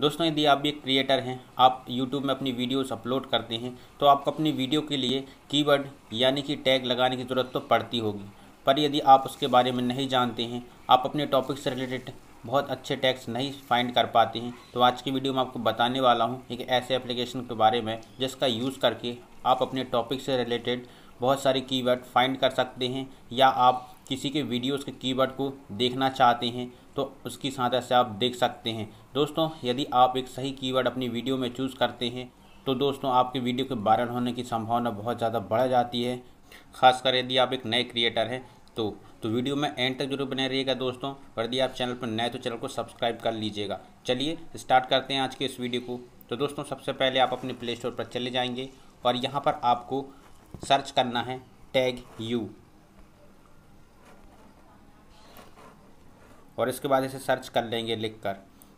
दोस्तों यदि आप भी एक क्रिएटर हैं आप YouTube में अपनी वीडियोस अपलोड करते हैं तो आपको अपनी वीडियो के लिए कीवर्ड यानी कि टैग लगाने की ज़रूरत तो पड़ती होगी पर यदि आप उसके बारे में नहीं जानते हैं आप अपने टॉपिक से रिलेटेड बहुत अच्छे टैग्स नहीं फाइंड कर पाते हैं तो आज की वीडियो में आपको बताने वाला हूँ एक ऐसे एप्लीकेशन के बारे में जिसका यूज़ करके आप अपने टॉपिक से रिलेटेड बहुत सारे कीवर्ड फाइंड कर सकते हैं या आप किसी के वीडियोस के कीवर्ड को देखना चाहते हैं तो उसकी सहायता से आप देख सकते हैं दोस्तों यदि आप एक सही कीवर्ड अपनी वीडियो में चूज़ करते हैं तो दोस्तों आपकी वीडियो के वायरल होने की संभावना बहुत ज़्यादा बढ़ जाती है खासकर यदि आप एक नए क्रिएटर हैं तो तो वीडियो में एंड तक जरूर बने रहिएगा दोस्तों और यदि आप चैनल पर नए तो चैनल को सब्सक्राइब कर लीजिएगा चलिए स्टार्ट करते हैं आज के इस वीडियो को तो दोस्तों सबसे पहले आप अपने प्ले स्टोर पर चले जाएंगे और यहाँ पर आपको सर्च करना है टैग यू और इसके बाद इसे सर्च कर लेंगे लिख कर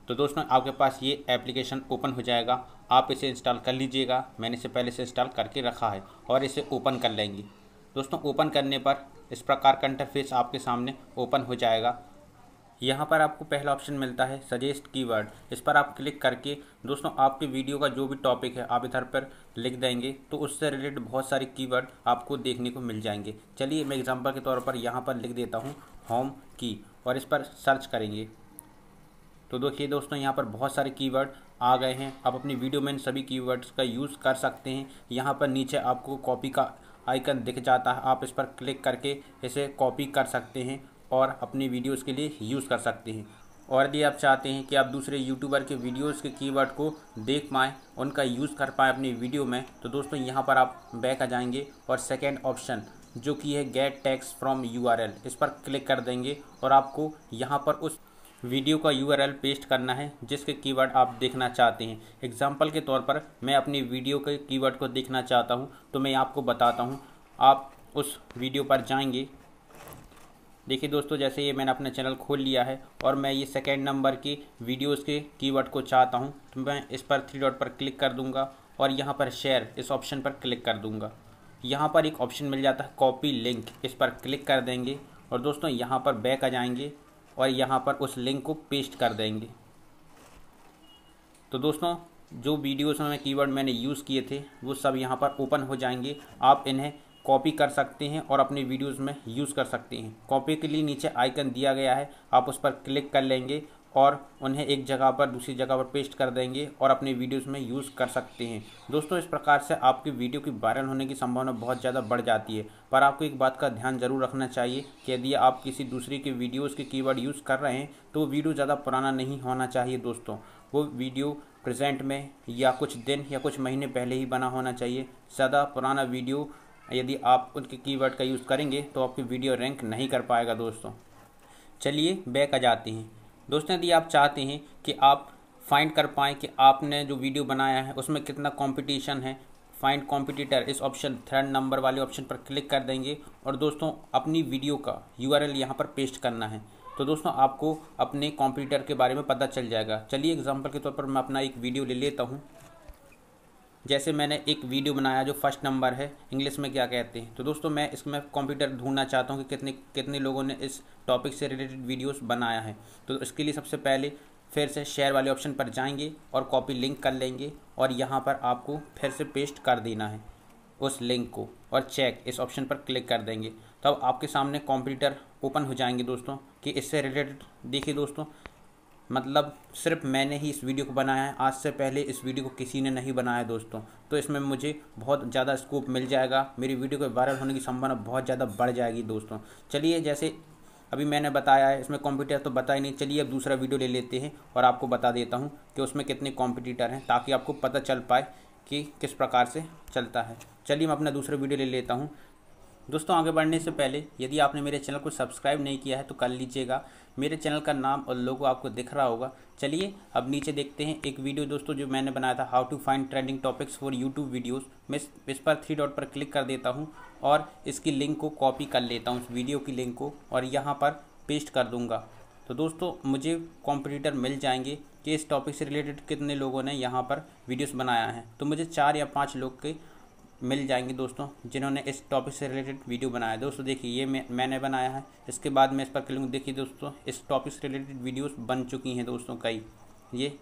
तो दोस्तों आपके पास ये एप्लीकेशन ओपन हो जाएगा आप इसे इंस्टॉल कर लीजिएगा मैंने इसे पहले से इंस्टॉल करके रखा है और इसे ओपन कर लेंगे दोस्तों ओपन करने पर इस प्रकार का इंटरफेस आपके सामने ओपन हो जाएगा यहाँ पर आपको पहला ऑप्शन मिलता है सजेस्ट कीवर्ड इस पर आप क्लिक करके दोस्तों आपके वीडियो का जो भी टॉपिक है आप इधर पर लिख देंगे तो उससे रिलेटेड बहुत सारे कीवर्ड आपको देखने को मिल जाएंगे चलिए मैं एग्जांपल के तौर पर यहाँ पर लिख देता हूँ होम की और इस पर सर्च करेंगे तो देखिए दोस्तों यहाँ पर बहुत सारे कीवर्ड आ गए हैं आप अपनी वीडियो में इन सभी कीवर्ड्स का यूज़ कर सकते हैं यहाँ पर नीचे आपको कॉपी का आइकन दिख जाता है आप इस पर क्लिक करके इसे कॉपी कर सकते हैं और अपने वीडियोस के लिए यूज़ कर सकते हैं और यदि आप चाहते हैं कि आप दूसरे यूट्यूबर के वीडियोस के कीवर्ड को देख पाएँ उनका यूज़ कर पाएँ अपनी वीडियो में तो दोस्तों यहाँ पर आप बैक आ जाएंगे और सेकेंड ऑप्शन जो कि है गेट टैक्स फ्रॉम यू इस पर क्लिक कर देंगे और आपको यहाँ पर उस वीडियो का यू पेस्ट करना है जिसके कीवर्ड आप देखना चाहते हैं एग्जाम्पल के तौर पर मैं अपनी वीडियो के कीवर्ड को देखना चाहता हूँ तो मैं आपको बताता हूँ आप उस वीडियो पर जाएंगे देखिए दोस्तों जैसे ये मैंने अपना चैनल खोल लिया है और मैं ये सेकेंड नंबर की वीडियोज़ के कीवर्ड को चाहता हूँ तो मैं इस पर थ्री डॉट पर क्लिक कर दूँगा और यहाँ पर शेयर इस ऑप्शन पर क्लिक कर दूँगा यहाँ पर एक ऑप्शन मिल जाता है कॉपी लिंक इस पर क्लिक कर देंगे और दोस्तों यहाँ पर बैक आ जाएंगे और यहाँ पर उस लिंक को पेस्ट कर देंगे तो दोस्तों जो वीडियोस में कीवर्ड मैंने यूज़ किए थे वो सब यहाँ पर ओपन हो जाएंगे आप इन्हें कॉपी कर सकते हैं और अपने वीडियोस में यूज़ कर सकते हैं कॉपी के लिए नीचे आइकन दिया गया है आप उस पर क्लिक कर लेंगे और उन्हें एक जगह पर दूसरी जगह पर पेस्ट कर देंगे और अपने वीडियोस में यूज़ कर सकते हैं दोस्तों इस प्रकार से आपकी वीडियो की वायरल होने की संभावना बहुत ज़्यादा बढ़ जाती है पर आपको एक बात का ध्यान जरूर रखना चाहिए कि यदि आप किसी दूसरे के वीडियोज़ के कीवर्ड यूज़ कर रहे हैं तो वीडियो ज़्यादा पुराना नहीं होना चाहिए दोस्तों वो वीडियो प्रेजेंट में या कुछ दिन या कुछ महीने पहले ही बना होना चाहिए ज़्यादा पुराना वीडियो यदि आप उनके कीवर्ड का यूज़ करेंगे तो आपकी वीडियो रैंक नहीं कर पाएगा दोस्तों चलिए बैक आ जाते हैं दोस्तों यदि आप चाहते हैं कि आप फाइंड कर पाएँ कि आपने जो वीडियो बनाया है उसमें कितना कॉम्पिटिशन है फाइंड कॉम्पिटिटर इस ऑप्शन थर्ड नंबर वाले ऑप्शन पर क्लिक कर देंगे और दोस्तों अपनी वीडियो का यू आर एल यहाँ पर पेस्ट करना है तो दोस्तों आपको अपने कॉम्पिटिटर के बारे में पता चल जाएगा चलिए एग्जाम्पल के तौर पर मैं अपना एक वीडियो ले लेता हूँ जैसे मैंने एक वीडियो बनाया जो फर्स्ट नंबर है इंग्लिश में क्या कहते हैं तो दोस्तों मैं इसमें कंप्यूटर ढूंढना चाहता हूँ कि कितने कितने लोगों ने इस टॉपिक से रिलेटेड वीडियोस बनाया है तो इसके लिए सबसे पहले फिर से शेयर वाले ऑप्शन पर जाएंगे और कॉपी लिंक कर लेंगे और यहाँ पर आपको फिर से पेस्ट कर देना है उस लिंक को और चेक इस ऑप्शन पर क्लिक कर देंगे तो आपके सामने कंप्यूटर ओपन हो जाएंगे दोस्तों कि इससे रिलेटेड देखिए दोस्तों मतलब सिर्फ मैंने ही इस वीडियो को बनाया है आज से पहले इस वीडियो को किसी ने नहीं बनाया दोस्तों तो इसमें मुझे बहुत ज़्यादा स्कोप मिल जाएगा मेरी वीडियो के वायरल होने की संभावना बहुत ज़्यादा बढ़ जाएगी दोस्तों चलिए जैसे अभी मैंने बताया है इसमें कॉम्पिटिटर तो बता ही नहीं चलिए अब दूसरा वीडियो ले लेते हैं और आपको बता देता हूँ कि उसमें कितने कॉम्पिटिटर हैं ताकि आपको पता चल पाए कि किस प्रकार से चलता है चलिए मैं अपना दूसरा वीडियो ले लेता हूँ दोस्तों आगे बढ़ने से पहले यदि आपने मेरे चैनल को सब्सक्राइब नहीं किया है तो कर लीजिएगा मेरे चैनल का नाम और लोगो आपको दिख रहा होगा चलिए अब नीचे देखते हैं एक वीडियो दोस्तों जो मैंने बनाया था how to find trending topics for YouTube videos मैं इस पर थ्री डॉट पर क्लिक कर देता हूँ और इसकी लिंक को कॉपी कर लेता हूँ उस वीडियो की लिंक को और यहाँ पर पेस्ट कर दूँगा तो दोस्तों मुझे कॉम्पिटिटर मिल जाएंगे कि इस टॉपिक से रिलेटेड कितने लोगों ने यहाँ पर वीडियोज़ बनाया है तो मुझे चार या पाँच लोग के मिल जाएंगी दोस्तों जिन्होंने इस टॉपिक से रिलेटेड वीडियो बनाया दोस्तों देखिए ये मैं, मैंने बनाया है इसके बाद मैं इस पर क्लिक देखिए दोस्तों इस टॉपिक से रिलेटेड वीडियोस बन चुकी हैं दोस्तों कई ये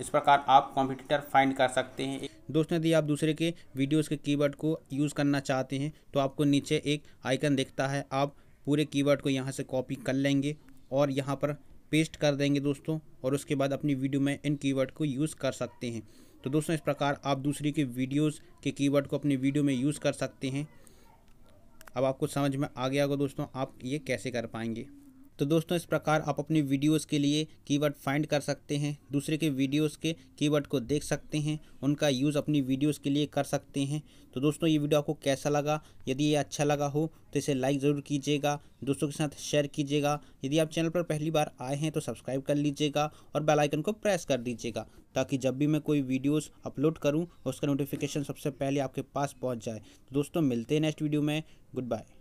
इस प्रकार आप कॉम्पिटिटर फाइंड कर सकते हैं दोस्तों यदि आप दूसरे के वीडियोस के की को यूज़ करना चाहते हैं तो आपको नीचे एक आइकन दिखता है आप पूरे की को यहाँ से कॉपी कर लेंगे और यहाँ पर पेस्ट कर देंगे दोस्तों और उसके बाद अपनी वीडियो में इन कीवर्ड को यूज़ कर सकते हैं तो दोस्तों इस प्रकार आप दूसरी के वीडियोस के कीवर्ड को अपने वीडियो में यूज़ कर सकते हैं अब आपको समझ में आ गया होगा दोस्तों आप ये कैसे कर पाएंगे तो दोस्तों इस प्रकार आप अपनी वीडियोस के लिए कीवर्ड फाइंड कर सकते हैं दूसरे के वीडियोस के कीवर्ड को देख सकते हैं उनका यूज़ अपनी वीडियोस के लिए कर सकते हैं तो दोस्तों ये वीडियो आपको कैसा लगा यदि ये अच्छा लगा हो तो इसे लाइक ज़रूर कीजिएगा दोस्तों के साथ शेयर कीजिएगा यदि आप चैनल पर पहली बार आए हैं तो सब्सक्राइब कर लीजिएगा और बेल आइकन को प्रेस कर दीजिएगा ताकि जब भी मैं कोई वीडियोस अपलोड करूं उसका नोटिफिकेशन सबसे पहले आपके पास पहुंच जाए तो दोस्तों मिलते हैं नेक्स्ट वीडियो में गुड बाय